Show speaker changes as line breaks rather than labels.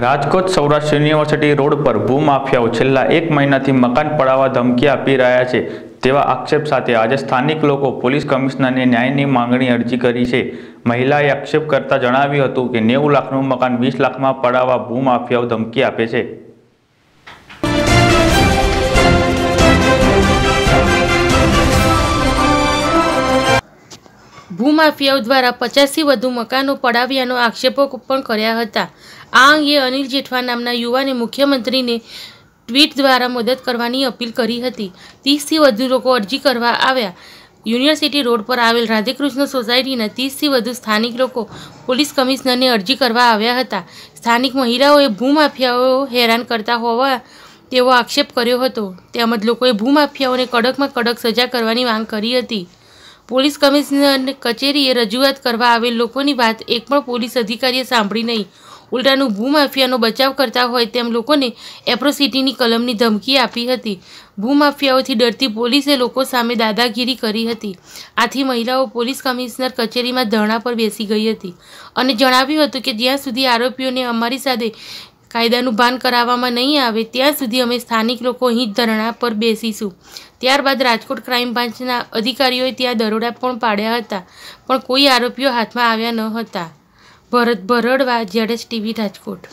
Rajkot Saurashtra university road પર ભૂમાફિયાઓ છેલ્લા એક મહિનાથી મકાન પડાવવા ધમકી આપી રહ્યા છે તેવા આક્ષેપ સાથે આજે સ્થાનિક લોકો પોલીસ કમિશનરને ન્યાયની માંગણી અરજી કરી છે મહિલાએ આક્ષેપ કરતા જણાવ્યું હતું કે નેવું લાખનું મકાન વીસ લાખમાં પડાવવા ભૂમાફિયાઓ ધમકી આપે છે
ભૂમાફિયાઓ દ્વારા પચાસથી વધુ મકાનો પડાવ્યાનો આક્ષેપો પણ કર્યા હતા આ અંગે અનિલ જેઠવા નામના યુવાને મુખ્યમંત્રીને ટ્વીટ દ્વારા મદદ કરવાની અપીલ કરી હતી ત્રીસથી વધુ લોકો અરજી કરવા આવ્યા યુનિવર્સિટી રોડ પર આવેલ રાધેકૃષ્ણ સોસાયટીના ત્રીસથી વધુ સ્થાનિક લોકો પોલીસ કમિશનરને અરજી કરવા આવ્યા હતા સ્થાનિક મહિલાઓએ ભૂમાફિયાઓ હેરાન કરતા હોવા તેવો આક્ષેપ કર્યો હતો તેમજ લોકોએ ભૂમાફિયાઓને કડકમાં કડક સજા કરવાની માંગ કરી હતી પોલીસ કમિશનર કચેરીએ રજૂઆત કરવા આવેલ લોકોની વાત એક પણ પોલીસ અધિકારીએ સાંભળી નહીં ઉલટાનું ભૂમાફિયાનો બચાવ કરતા હોય તેમ લોકોને એપ્રોસિટીની કલમની ધમકી આપી હતી ભૂમાફિયાઓથી ડરતી પોલીસે લોકો સામે દાદાગીરી કરી હતી આથી મહિલાઓ પોલીસ કમિશનર કચેરીમાં ધરણા પર બેસી ગઈ હતી અને જણાવ્યું હતું કે જ્યાં સુધી આરોપીઓને અમારી સાથે કાયદાનું ભાન કરાવવામાં નહીં આવે ત્યાં સુધી અમે સ્થાનિક લોકો અહીં ધરણા પર બેસીશું ત્યારબાદ રાજકોટ ક્રાઇમ બ્રાન્ચના અધિકારીઓએ ત્યાં દરોડા પણ પાડ્યા હતા પણ કોઈ આરોપીઓ હાથમાં આવ્યા ન હતા ભરત ભરડવા જેડેશ ટીવી રાજકોટ